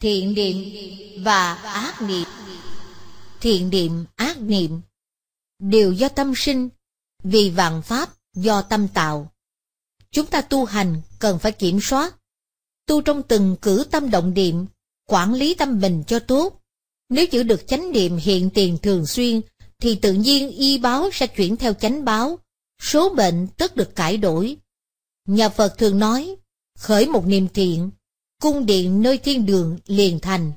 thiện niệm và ác niệm thiện niệm ác niệm đều do tâm sinh vì vạn pháp do tâm tạo chúng ta tu hành cần phải kiểm soát tu trong từng cử tâm động niệm quản lý tâm mình cho tốt nếu giữ được chánh niệm hiện tiền thường xuyên thì tự nhiên y báo sẽ chuyển theo chánh báo số bệnh tất được cải đổi nhà phật thường nói khởi một niềm thiện cung điện nơi thiên đường liền thành.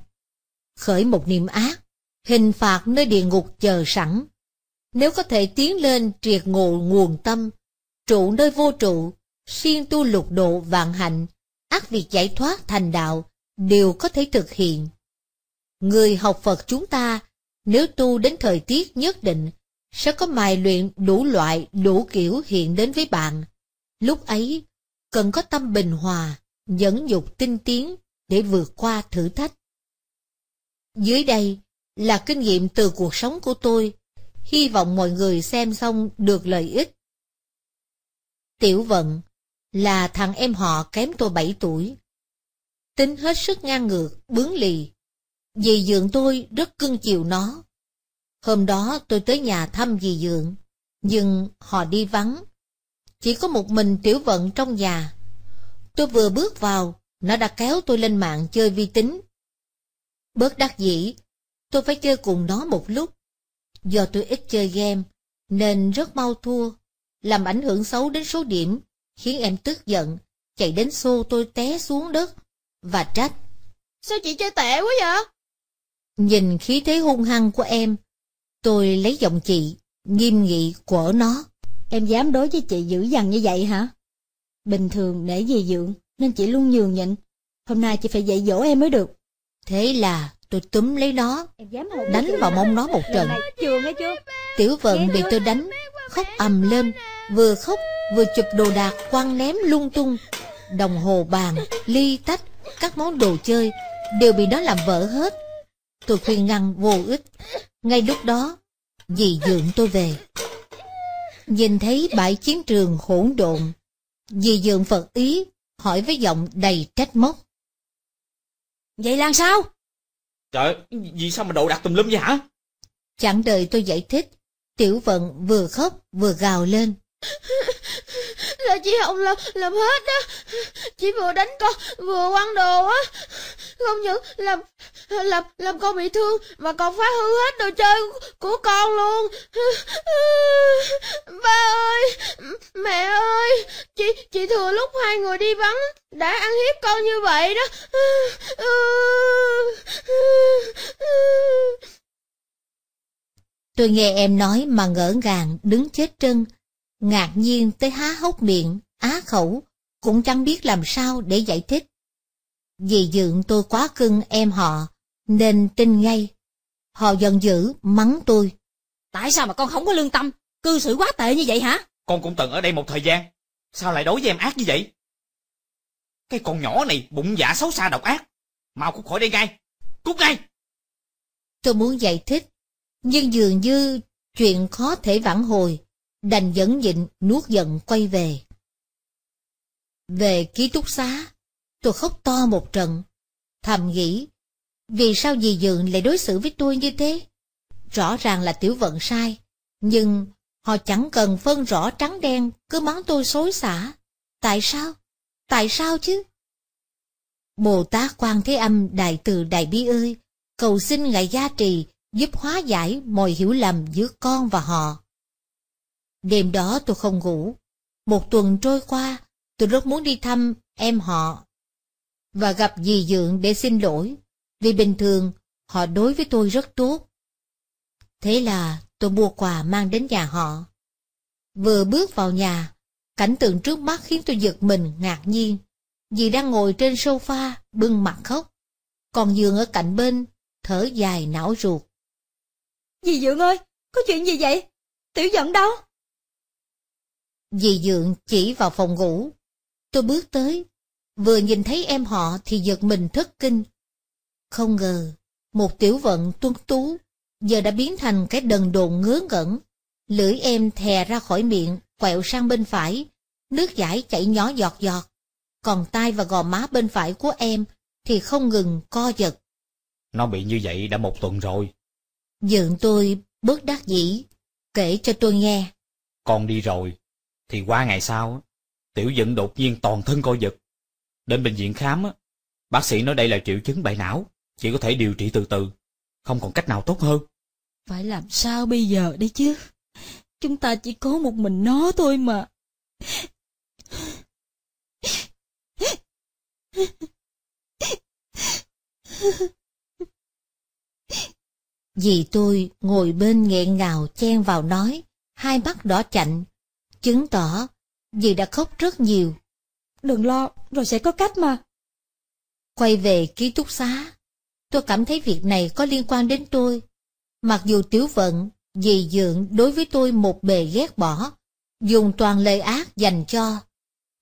Khởi một niệm ác, hình phạt nơi địa ngục chờ sẵn. Nếu có thể tiến lên triệt ngộ nguồn tâm, trụ nơi vô trụ, siêng tu lục độ vạn hạnh, ác việc giải thoát thành đạo, đều có thể thực hiện. Người học Phật chúng ta, nếu tu đến thời tiết nhất định, sẽ có mài luyện đủ loại, đủ kiểu hiện đến với bạn. Lúc ấy, cần có tâm bình hòa, dẫn dục tinh tiến để vượt qua thử thách. Dưới đây là kinh nghiệm từ cuộc sống của tôi, hy vọng mọi người xem xong được lợi ích. Tiểu Vận là thằng em họ kém tôi 7 tuổi. Tính hết sức ngang ngược, bướng lì. Dì dượng tôi rất cưng chiều nó. Hôm đó tôi tới nhà thăm dì dượng, nhưng họ đi vắng. Chỉ có một mình Tiểu Vận trong nhà. Tôi vừa bước vào, nó đã kéo tôi lên mạng chơi vi tính. Bớt đắc dĩ, tôi phải chơi cùng nó một lúc. Do tôi ít chơi game, nên rất mau thua, làm ảnh hưởng xấu đến số điểm, khiến em tức giận, chạy đến xô tôi té xuống đất, và trách. Sao chị chơi tệ quá vậy? Nhìn khí thế hung hăng của em, tôi lấy giọng chị, nghiêm nghị quở nó. Em dám đối với chị dữ dằn như vậy hả? Bình thường để dì dưỡng nên chị luôn nhường nhịn. Hôm nay chị phải dạy dỗ em mới được. Thế là tôi túm lấy nó, đánh vào mông nó một trận. Tiểu vận bị tôi đánh, khóc ầm lên, vừa khóc vừa chụp đồ đạc quăng ném lung tung. Đồng hồ bàn, ly tách, các món đồ chơi đều bị nó làm vỡ hết. Tôi khuyên ngăn vô ích. Ngay lúc đó, dì dưỡng tôi về. Nhìn thấy bãi chiến trường hỗn độn, Dì dường Phật ý, hỏi với giọng đầy trách móc. Vậy làm sao? Trời, vì sao mà đậu đặt tùm lum vậy hả? Chẳng đợi tôi giải thích, Tiểu Vận vừa khóc vừa gào lên là chị Hồng làm, làm hết á. Chị vừa đánh con, vừa quăng đồ á. Không những làm làm làm con bị thương mà còn phá hư hết đồ chơi của con luôn. Ba ơi, mẹ ơi, chị chị thừa lúc hai người đi vắng đã ăn hiếp con như vậy đó. Tôi nghe em nói mà ngỡ ngàng, đứng chết trân, ngạc nhiên tới há hốc miệng, á khẩu, cũng chẳng biết làm sao để giải thích. Vì dượng tôi quá cưng em họ, nên tin ngay. Họ giận dữ, mắng tôi. Tại sao mà con không có lương tâm, cư xử quá tệ như vậy hả? Con cũng từng ở đây một thời gian, sao lại đối với em ác như vậy? Cái con nhỏ này bụng dạ xấu xa độc ác, mau cút khỏi đây ngay, cút ngay! Tôi muốn giải thích, nhưng dường như chuyện khó thể vãn hồi đành dẫn dịnh nuốt giận quay về. Về ký túc xá, tôi khóc to một trận, thầm nghĩ, vì sao dì Dượng lại đối xử với tôi như thế? Rõ ràng là tiểu vận sai, nhưng họ chẳng cần phân rõ trắng đen, cứ mắng tôi xối xả. Tại sao? Tại sao chứ? Bồ Tát Quan Thế Âm Đại Từ Đại Bi ơi, cầu xin Ngài gia trì, giúp hóa giải mọi hiểu lầm giữa con và họ. Đêm đó tôi không ngủ. Một tuần trôi qua, tôi rất muốn đi thăm em họ và gặp dì Dượng để xin lỗi, vì bình thường họ đối với tôi rất tốt. Thế là tôi mua quà mang đến nhà họ. Vừa bước vào nhà, cảnh tượng trước mắt khiến tôi giật mình ngạc nhiên. Dì đang ngồi trên sofa, bưng mặt khóc. Còn giường ở cạnh bên, thở dài não ruột. Dì Dượng ơi, có chuyện gì vậy? Tiểu giận đâu? Dì Dượng chỉ vào phòng ngủ. Tôi bước tới, vừa nhìn thấy em họ thì giật mình thất kinh. Không ngờ, một tiểu vận tuấn tú, giờ đã biến thành cái đần độn ngớ ngẩn. Lưỡi em thè ra khỏi miệng, quẹo sang bên phải, nước giải chảy nhỏ giọt giọt. Còn tay và gò má bên phải của em thì không ngừng co giật. Nó bị như vậy đã một tuần rồi. Dượng tôi bớt đắc dĩ, kể cho tôi nghe. Con đi rồi, thì qua ngày sau, tiểu dựng đột nhiên toàn thân co giật. Đến bệnh viện khám, bác sĩ nói đây là triệu chứng bại não, chỉ có thể điều trị từ từ, không còn cách nào tốt hơn. Phải làm sao bây giờ đây chứ? Chúng ta chỉ có một mình nó thôi mà. Dì tôi ngồi bên nghẹn ngào chen vào nói, hai mắt đỏ chạnh, chứng tỏ dì đã khóc rất nhiều. Đừng lo, rồi sẽ có cách mà. Quay về ký túc xá, tôi cảm thấy việc này có liên quan đến tôi. Mặc dù tiểu vận, dì dượng đối với tôi một bề ghét bỏ, dùng toàn lời ác dành cho.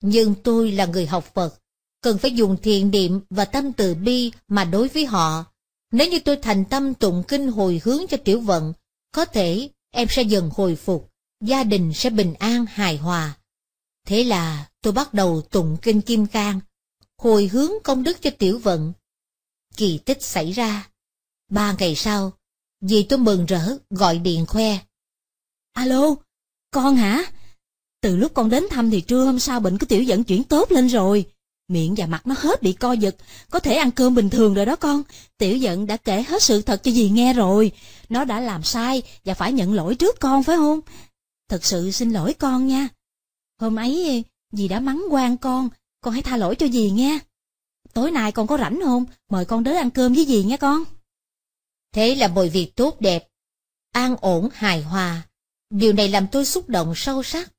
Nhưng tôi là người học Phật, cần phải dùng thiện niệm và tâm từ bi mà đối với họ. Nếu như tôi thành tâm tụng kinh hồi hướng cho tiểu vận, có thể em sẽ dần hồi phục gia đình sẽ bình an hài hòa. Thế là tôi bắt đầu tụng kinh Kim Cang, hồi hướng công đức cho tiểu vận. Kỳ tích xảy ra. Ba ngày sau, dì tôi mừng rỡ gọi điện khoe. Alo, con hả? Từ lúc con đến thăm thì trưa hôm sau bệnh của tiểu dẫn chuyển tốt lên rồi. Miệng và mặt nó hết bị co giật, có thể ăn cơm bình thường rồi đó con. Tiểu giận đã kể hết sự thật cho dì nghe rồi. Nó đã làm sai và phải nhận lỗi trước con phải không? thật sự xin lỗi con nha. Hôm ấy eh, dì đã mắng quan con, con hãy tha lỗi cho dì nghe. Tối nay con có rảnh không? Mời con đến ăn cơm với dì nghe con. Thế là mọi việc tốt đẹp, an ổn hài hòa. Điều này làm tôi xúc động sâu sắc.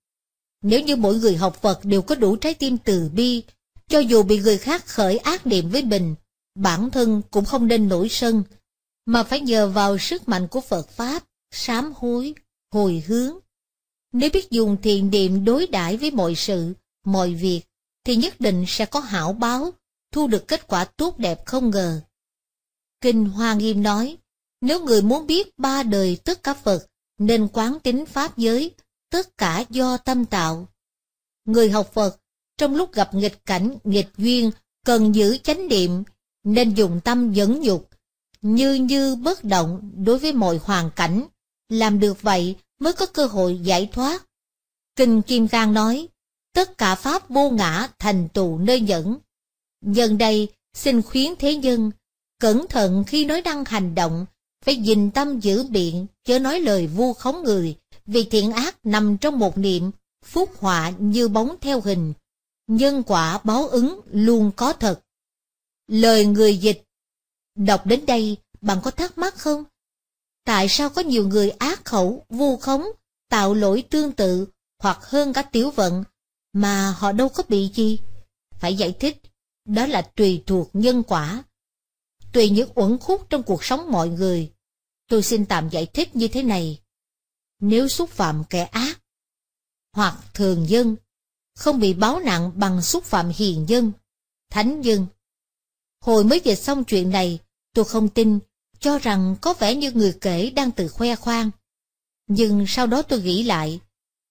Nếu như mỗi người học Phật đều có đủ trái tim từ bi, cho dù bị người khác khởi ác niệm với mình, bản thân cũng không nên nổi sân, mà phải nhờ vào sức mạnh của Phật Pháp, sám hối, hồi hướng, nếu biết dùng thiền niệm đối đãi với mọi sự, mọi việc, thì nhất định sẽ có hảo báo, thu được kết quả tốt đẹp không ngờ. Kinh Hoa Nghiêm nói, nếu người muốn biết ba đời tất cả Phật, nên quán tính Pháp giới, tất cả do tâm tạo. Người học Phật, trong lúc gặp nghịch cảnh, nghịch duyên, cần giữ chánh niệm, nên dùng tâm dẫn nhục, như như bất động đối với mọi hoàn cảnh. Làm được vậy mới có cơ hội giải thoát. Kinh Kim Cang nói, tất cả pháp vô ngã thành tụ nơi nhẫn. Nhân đây, xin khuyến thế nhân, cẩn thận khi nói năng hành động, phải dình tâm giữ biện, chớ nói lời vu khống người, vì thiện ác nằm trong một niệm, phúc họa như bóng theo hình, nhân quả báo ứng luôn có thật. Lời người dịch Đọc đến đây, bạn có thắc mắc không? tại sao có nhiều người ác khẩu, vu khống, tạo lỗi tương tự hoặc hơn cả tiểu vận mà họ đâu có bị gì? Phải giải thích, đó là tùy thuộc nhân quả. Tùy những uẩn khúc trong cuộc sống mọi người, tôi xin tạm giải thích như thế này. Nếu xúc phạm kẻ ác, hoặc thường dân, không bị báo nặng bằng xúc phạm hiền dân, thánh dân. Hồi mới dịch xong chuyện này, tôi không tin cho rằng có vẻ như người kể đang tự khoe khoang. Nhưng sau đó tôi nghĩ lại,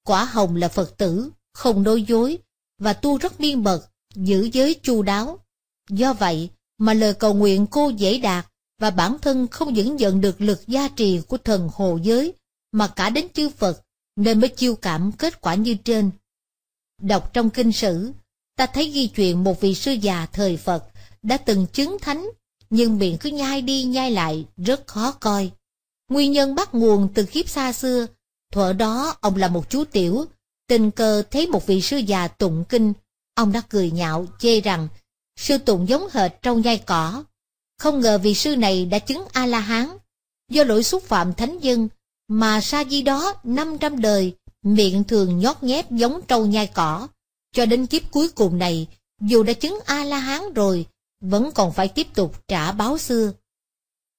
quả hồng là Phật tử, không nói dối, và tu rất nghiêm mật, giữ giới chu đáo. Do vậy mà lời cầu nguyện cô dễ đạt, và bản thân không những nhận được lực gia trì của thần hồ giới, mà cả đến chư Phật, nên mới chiêu cảm kết quả như trên. Đọc trong kinh sử, ta thấy ghi chuyện một vị sư già thời Phật đã từng chứng thánh nhưng miệng cứ nhai đi nhai lại rất khó coi. Nguyên nhân bắt nguồn từ kiếp xa xưa, thuở đó ông là một chú tiểu, tình cờ thấy một vị sư già tụng kinh, ông đã cười nhạo chê rằng sư tụng giống hệt trâu nhai cỏ. Không ngờ vị sư này đã chứng A-la-hán, do lỗi xúc phạm thánh dân, mà sa di đó năm trăm đời miệng thường nhót nhép giống trâu nhai cỏ. Cho đến kiếp cuối cùng này, dù đã chứng A-la-hán rồi, vẫn còn phải tiếp tục trả báo xưa.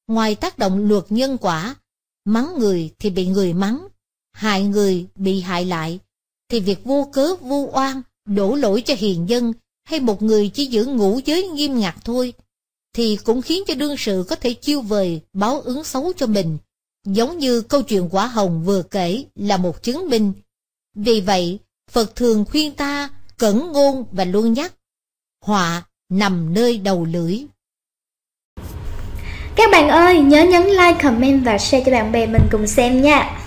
Ngoài tác động luật nhân quả, mắng người thì bị người mắng, hại người bị hại lại, thì việc vô cớ vu oan đổ lỗi cho hiền dân hay một người chỉ giữ ngũ giới nghiêm ngặt thôi, thì cũng khiến cho đương sự có thể chiêu vời báo ứng xấu cho mình, giống như câu chuyện quả hồng vừa kể là một chứng minh. Vì vậy, Phật thường khuyên ta cẩn ngôn và luôn nhắc, họa nằm nơi đầu lưỡi. Các bạn ơi, nhớ nhấn like, comment và share cho bạn bè mình cùng xem nha.